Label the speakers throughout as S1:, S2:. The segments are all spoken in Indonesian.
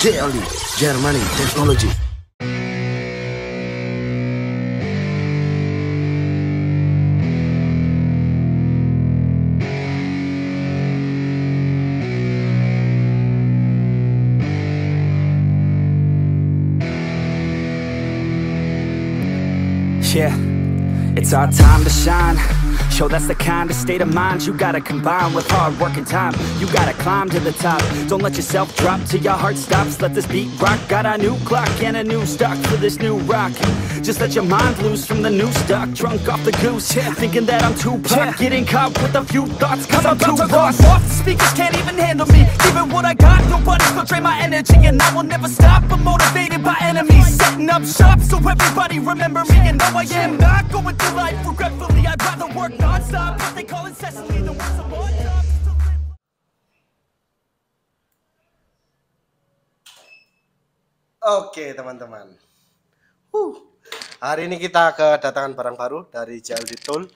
S1: daily Germany technology. Yeah, it's our time to shine Yo, that's the kind of state of mind you gotta combine with hard work and time. You gotta climb to the top. Don't let yourself drop till your heart stops. Let this beat rock. Got a new clock and a new stock for this new rock. Just let your mind loose from the new stock Drunk off the goose, yeah. thinking that I'm too pop yeah. Getting caught with a few thoughts cause, cause I'm, I'm too to lost off. The speakers can't even handle me Giving what I got, nobody's gonna drain my energy And I will never stop, I'm motivated by enemies Setting up shop so everybody remember me And no, I am not going through life regretfully I'd rather work non-stop, they call incessantly the work some more to Oke okay, teman-teman. Huh. Hari ini kita kedatangan barang baru dari JLD Tool.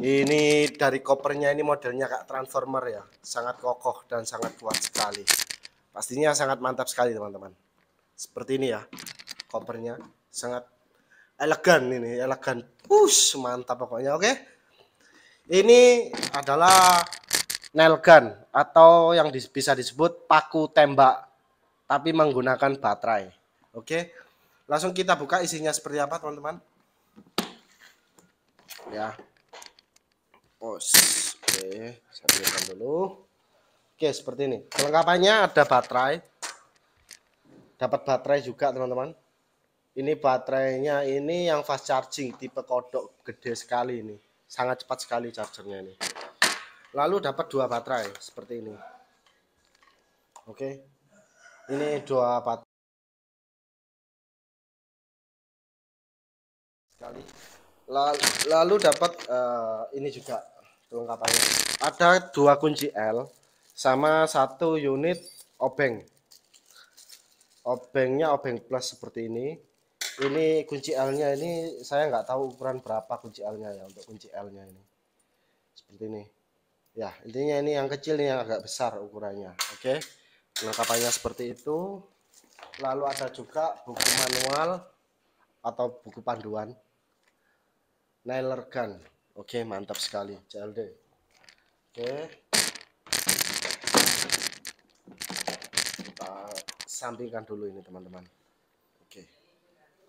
S1: Ini dari kopernya ini modelnya kayak transformer ya, sangat kokoh dan sangat kuat sekali. Pastinya sangat mantap sekali teman-teman. Seperti ini ya, kopernya sangat elegan ini, elegan. Push, mantap pokoknya, oke. Ini adalah nail gun atau yang bisa disebut paku tembak tapi menggunakan baterai. Oke. Okay? Langsung kita buka isinya seperti apa, teman-teman. Ya. Oke, saya pilihkan dulu. Oke, seperti ini. Kelengkapannya ada baterai. Dapat baterai juga, teman-teman. Ini baterainya ini yang fast charging tipe kodok gede sekali ini. Sangat cepat sekali chargernya ini. Lalu dapat dua baterai seperti ini. Oke. Ini dua baterai sekali. Lalu dapat uh, ini juga kelengkapannya. Ada dua kunci L sama satu unit obeng. Obengnya obeng plus seperti ini. Ini kunci L-nya ini saya nggak tahu ukuran berapa kunci L-nya ya untuk kunci L-nya ini. Seperti ini. Ya, intinya ini yang kecil ini yang agak besar ukurannya. Oke. Kelengkapannya seperti itu lalu ada juga buku manual atau buku panduan nailer gun oke mantap sekali CLD oke kita sampingkan dulu ini teman-teman oke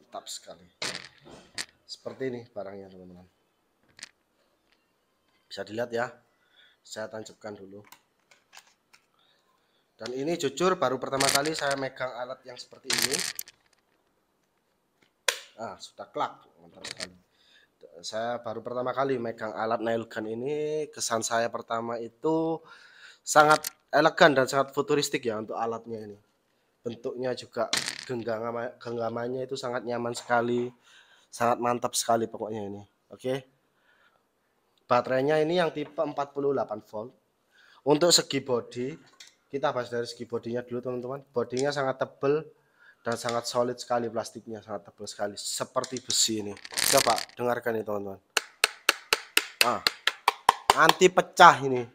S1: mantap sekali seperti ini barangnya teman-teman bisa dilihat ya saya tancapkan dulu dan ini jujur baru pertama kali saya megang alat yang seperti ini ah sudah klak mantap sekali saya baru pertama kali megang alat nail gun ini kesan saya pertama itu sangat elegan dan sangat futuristik ya untuk alatnya ini bentuknya juga genggaman genggamannya itu sangat nyaman sekali sangat mantap sekali pokoknya ini oke okay? baterainya ini yang tipe 48 volt untuk segi body kita bahas dari segi bodinya dulu teman-teman bodinya sangat tebel dan sangat solid sekali plastiknya sangat tebal sekali seperti besi ini coba dengarkan ya teman-teman ah, anti pecah ini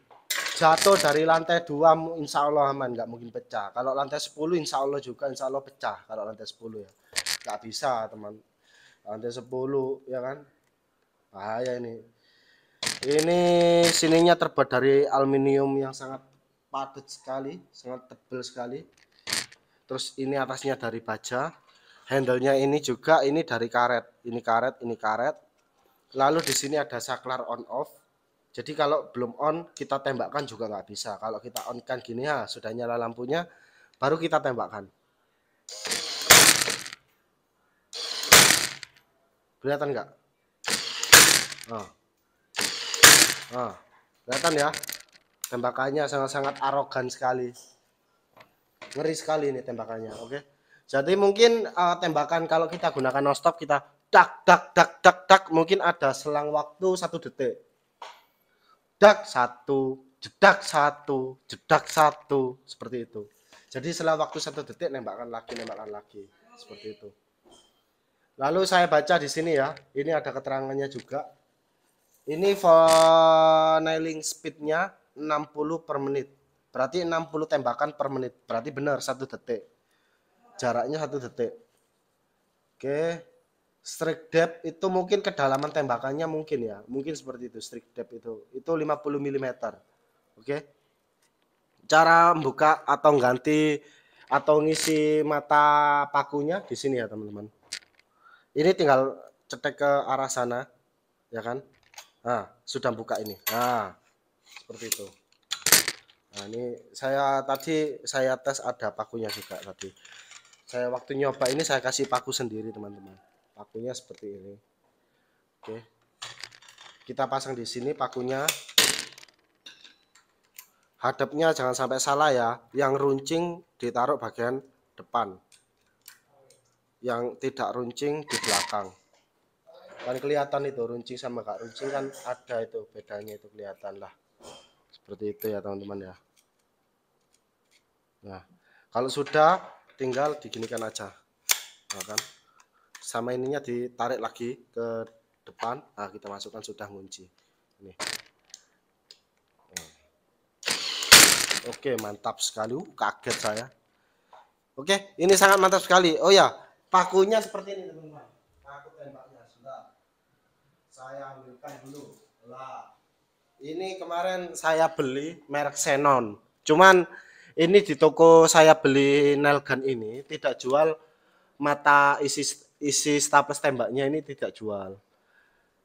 S1: jatuh dari lantai 2 insya Allah aman nggak mungkin pecah kalau lantai 10 insya Allah juga insya Allah pecah kalau lantai 10 ya nggak bisa teman lantai 10 ya kan bahaya ini ini sininya terbuat dari aluminium yang sangat padat sekali sangat tebal sekali terus ini atasnya dari baja handlenya ini juga ini dari karet ini karet ini karet lalu di sini ada saklar on off jadi kalau belum on kita tembakkan juga nggak bisa kalau kita on kan gini ya sudah nyala lampunya baru kita tembakkan kelihatan nggak nah. nah kelihatan ya tembakannya sangat-sangat arogan sekali ngeri sekali ini tembakannya oke okay? jadi mungkin uh, tembakan kalau kita gunakan nonstop kita dak dak dak dak dak mungkin ada selang waktu satu detik dak satu jedak satu jedak satu seperti itu jadi selang waktu satu detik nembakan lagi nembakan lagi seperti itu lalu saya baca di sini ya ini ada keterangannya juga ini for nailing speednya 60 per menit Berarti 60 tembakan per menit. Berarti benar satu detik. Jaraknya satu detik. Oke. Strike depth itu mungkin kedalaman tembakannya mungkin ya. Mungkin seperti itu strike depth itu. Itu 50 mm. Oke. Cara membuka atau ganti atau ngisi mata pakunya di sini ya, teman-teman. Ini tinggal cetek ke arah sana, ya kan? Nah, sudah buka ini. Nah, seperti itu nah ini saya tadi saya tes ada pakunya juga tadi saya waktu nyoba ini saya kasih paku sendiri teman-teman pakunya seperti ini oke kita pasang di sini pakunya hadapnya jangan sampai salah ya yang runcing ditaruh bagian depan yang tidak runcing di belakang kan kelihatan itu runcing sama gak runcing kan ada itu bedanya itu kelihatan lah seperti itu ya teman-teman ya Nah, kalau sudah tinggal diginikan aja. Nah, kan? Sama ininya ditarik lagi ke depan. Nah, kita masukkan sudah kunci. Ini. Nah. Oke, mantap sekali. Uh, kaget saya. Oke, ini sangat mantap sekali. Oh ya, pakunya seperti ini, teman-teman. Paku tembaknya sudah. Saya ambilkan dulu. Lah, ini kemarin saya beli merek Xenon. Cuman ini di toko saya beli nail ini tidak jual mata isi isi staples tembaknya ini tidak jual.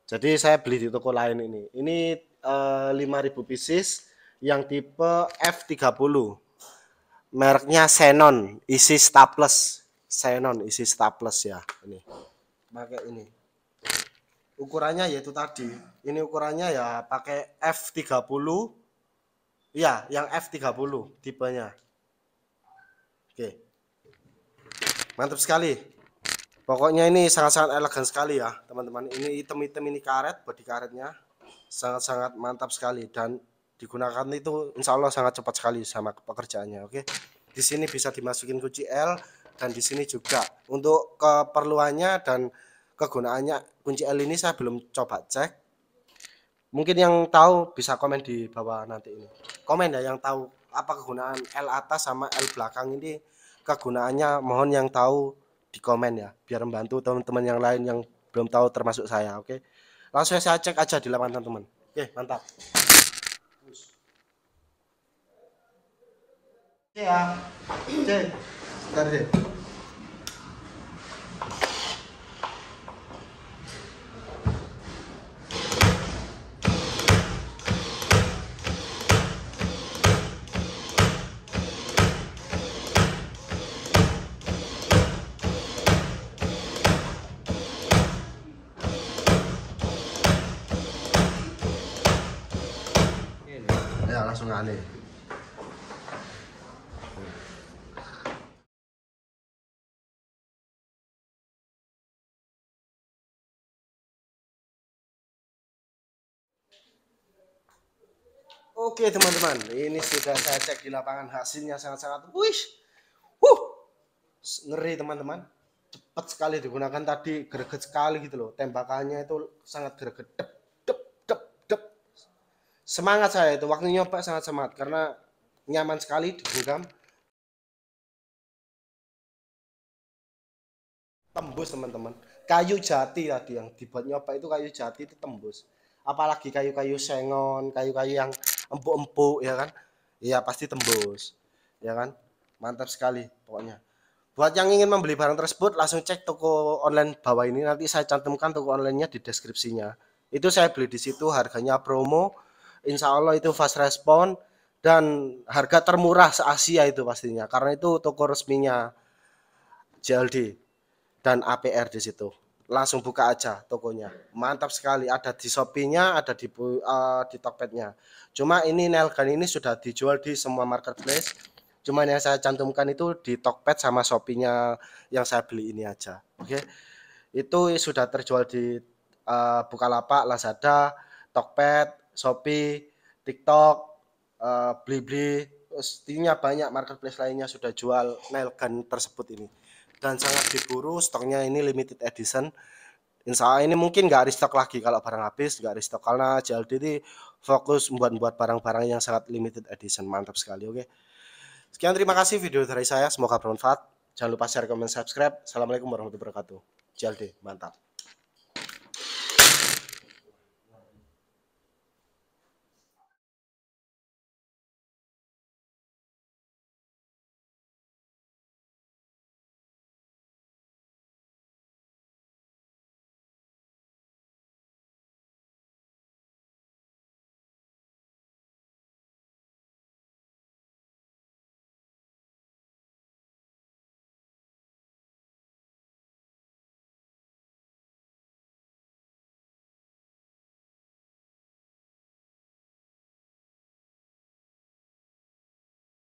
S1: Jadi saya beli di toko lain ini. Ini eh, lima 5000 pieces yang tipe F30. Mereknya Xenon isi staples. Xenon isi staples ya ini. Pakai ini. Ukurannya yaitu tadi. Ini ukurannya ya pakai F30 Iya, yang F30 tipenya. Oke. Mantap sekali. Pokoknya ini sangat-sangat elegan sekali ya, teman-teman. Ini item-item ini karet, body karetnya sangat-sangat mantap sekali dan digunakan itu insya Allah sangat cepat sekali sama pekerjaannya. Oke. Di sini bisa dimasukin kunci L dan di sini juga untuk keperluannya dan kegunaannya kunci L ini saya belum coba cek mungkin yang tahu bisa komen di bawah nanti ini komen ya yang tahu apa kegunaan L atas sama L belakang ini kegunaannya mohon yang tahu di komen ya biar membantu teman-teman yang lain yang belum tahu termasuk saya oke okay? langsung saya cek aja di lapangan teman-teman oke okay, mantap ya, Oke. okay. Oke teman-teman, ini sudah saya cek di lapangan hasilnya sangat-sangat wih, huh, ngeri teman-teman, cepat sekali digunakan tadi, greget sekali gitu loh, tembakannya itu sangat greget, semangat saya itu waktu nyoba sangat semangat karena nyaman sekali di genggam tembus teman-teman kayu jati tadi yang dibuat nyoba itu kayu jati itu tembus apalagi kayu-kayu sengon kayu-kayu yang empuk-empuk ya kan iya pasti tembus ya kan mantap sekali pokoknya buat yang ingin membeli barang tersebut langsung cek toko online bawah ini nanti saya cantumkan toko onlinenya di deskripsinya itu saya beli di situ harganya promo Insya Allah itu fast respon dan harga termurah se Asia itu pastinya karena itu toko resminya JLD dan APR di situ langsung buka aja tokonya mantap sekali ada di Shopee-nya ada di uh, di Tokped-nya cuma ini Nelgan ini sudah dijual di semua marketplace cuma yang saya cantumkan itu di Tokpet sama Shopee-nya yang saya beli ini aja oke okay? itu sudah terjual di uh, Bukalapak Lazada Tokpet Shopee, TikTok, uh, Blibli, pastinya banyak marketplace lainnya sudah jual nail gun tersebut ini. Dan sangat diburu, stoknya ini limited edition. Insya Allah ini mungkin nggak stok lagi kalau barang habis, nggak stok karena ini fokus membuat-buat barang-barang yang sangat limited edition. Mantap sekali, oke. Okay? Sekian terima kasih video dari saya, semoga bermanfaat. Jangan lupa share, comment, subscribe. Assalamualaikum warahmatullahi wabarakatuh. JLD, mantap.